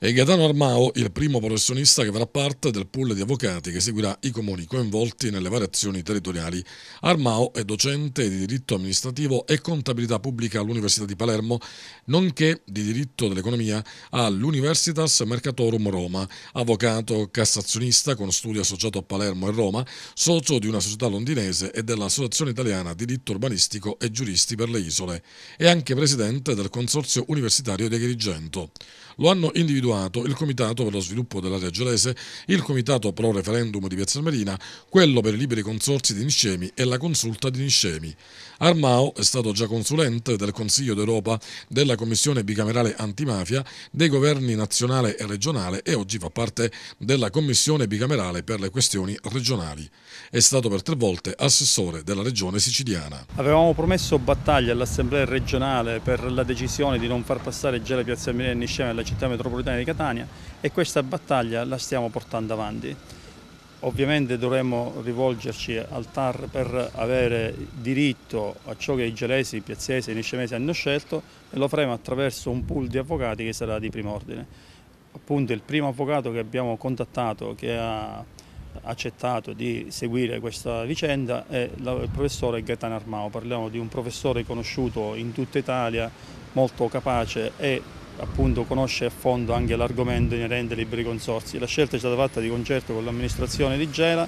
e Gaetano Armao il primo professionista che farà parte del pool di avvocati che seguirà i comuni coinvolti nelle variazioni territoriali. Armao è docente di diritto amministrativo e contabilità pubblica all'Università di Palermo, nonché di diritto dell'economia all'Universitas Mercatorum Roma, avvocato cassazionista con studio associato a Palermo e Roma, socio di una società londinese e dell'Associazione Italiana Diritto Urbanistico e Giuristi per le Isole e anche presidente del Consorzio Universitario di Agrigento lo hanno individuato il Comitato per lo sviluppo dell'area gelese, il Comitato pro referendum di Piazza Marina, quello per i liberi consorzi di Niscemi e la consulta di Niscemi. Armao è stato già consulente del Consiglio d'Europa, della Commissione bicamerale antimafia, dei governi nazionale e regionale e oggi fa parte della Commissione bicamerale per le questioni regionali. È stato per tre volte assessore della regione siciliana. Avevamo promesso battaglia all'Assemblea regionale per la decisione di non far passare già la Piazza Marina e Niscemi alla città metropolitana di Catania e questa battaglia la stiamo portando avanti. Ovviamente dovremmo rivolgerci al TAR per avere diritto a ciò che i gelesi, i piazzesi e i niscemesi hanno scelto e lo faremo attraverso un pool di avvocati che sarà di primo ordine. Appunto il primo avvocato che abbiamo contattato, che ha accettato di seguire questa vicenda è il professore Gaetano Armao, parliamo di un professore conosciuto in tutta Italia, molto capace e appunto conosce a fondo anche l'argomento inerente ai liberi consorsi. La scelta è stata fatta di concerto con l'amministrazione di Gela,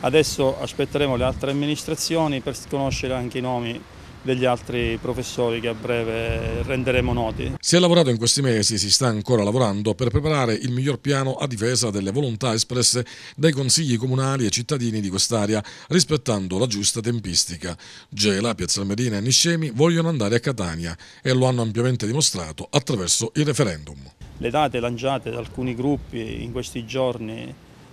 adesso aspetteremo le altre amministrazioni per conoscere anche i nomi degli altri professori che a breve renderemo noti. Si è lavorato in questi mesi, si sta ancora lavorando per preparare il miglior piano a difesa delle volontà espresse dai consigli comunali e cittadini di quest'area, rispettando la giusta tempistica. Gela, Piazza Piazzalmerina e Niscemi vogliono andare a Catania e lo hanno ampiamente dimostrato attraverso il referendum. Le date lanciate da alcuni gruppi in questi giorni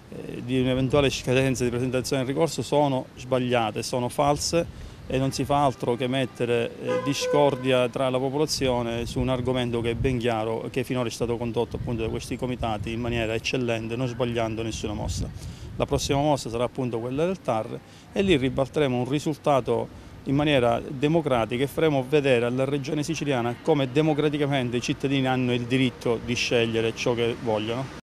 eh, di un'eventuale scadenza di presentazione del ricorso sono sbagliate, sono false e non si fa altro che mettere eh, discordia tra la popolazione su un argomento che è ben chiaro, che finora è stato condotto appunto da questi comitati in maniera eccellente, non sbagliando nessuna mossa. La prossima mossa sarà appunto quella del TAR e lì ribalteremo un risultato in maniera democratica e faremo vedere alla regione siciliana come democraticamente i cittadini hanno il diritto di scegliere ciò che vogliono.